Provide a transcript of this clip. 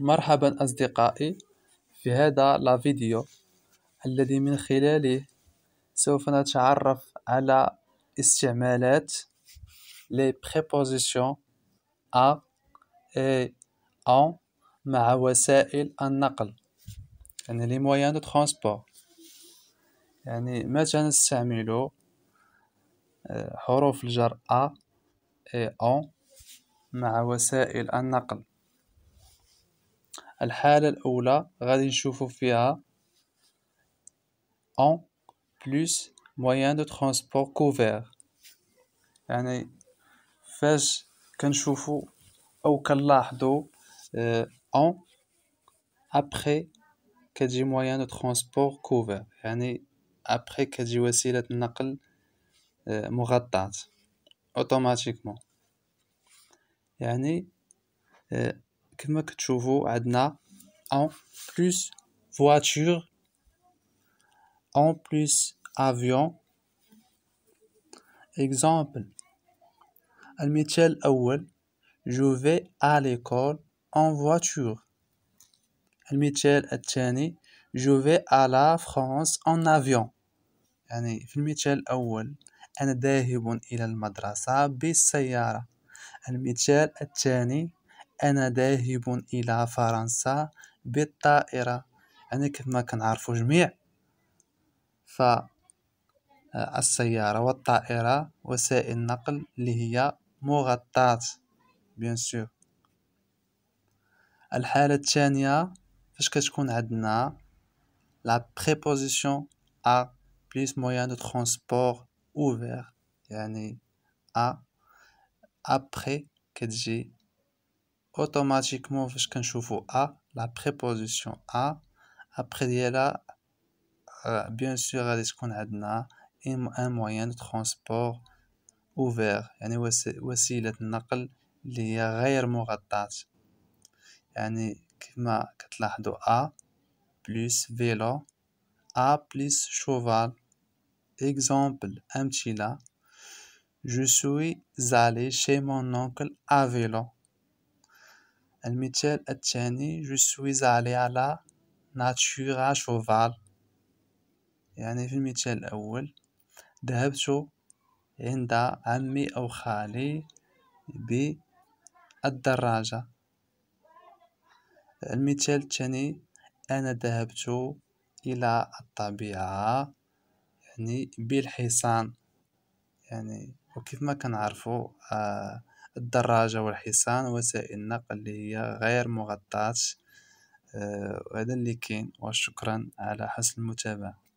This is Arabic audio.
مرحبا أصدقائي في هذا الفيديو الذي من خلاله سوف نتعرف على استعمالات لي بريبوزيسيون ا اي اون مع وسائل النقل يعني لي مويان دو ترونسبور يعني متى نستعمل آه، حروف الجر أ اي اون مع وسائل النقل الحالة الأولى غادي نشوفو فيها en plus moyen de transport couvert يعني فاش كنشوفو أو كنلاحظو آه، en après كتجي moyen de transport couvert يعني après كتجي وسيلة نقل آه، مغطاة اوتوماتيكمون يعني آه، Quel mot Adna? En plus, voiture, en plus, avion. Exemple. Al Michel Aouel, je vais à l'école en voiture. Al Michel Cheney, je vais à la France en avion. Al Mitchell Howell, elle débute dans la madrasa, puis c'est là. Al Mitchell أنا ذاهب إلى فرنسا بالطائرة انا كما كنعرفو جميع ف آه، السيارة والطائرة وسائل النقل اللي هي مغطاة بيان سور الحالة الثانية فاش كتكون عندنا لا بريبوزيسيون ا بليس مويان دو ترونسبور اوفير يعني ا ابري كتجي automatiquement fiskan choufou a la préposition a après là euh, bien sûr à ce qu'on a un moyen de transport ouvert yani wasila tnqel li ya ghayr mughattat yani kima katlahdou a plus vélo a plus cheval exemple un petit là je suis allé chez mon oncle à vélo المثال الثاني جو سويز علي على ناتشورا شوفال يعني في المثال الأول ذهبت عند عمي أو خالي بالدراجة المثال الثاني أنا ذهبت إلى الطبيعة يعني بالحصان يعني وكيف ما كنعرفوا آه الدراجة والحصان وسائل النقل اللي هي غير مغطاة وهذا آه، اللي كاين وشكرا على حسن المتابعة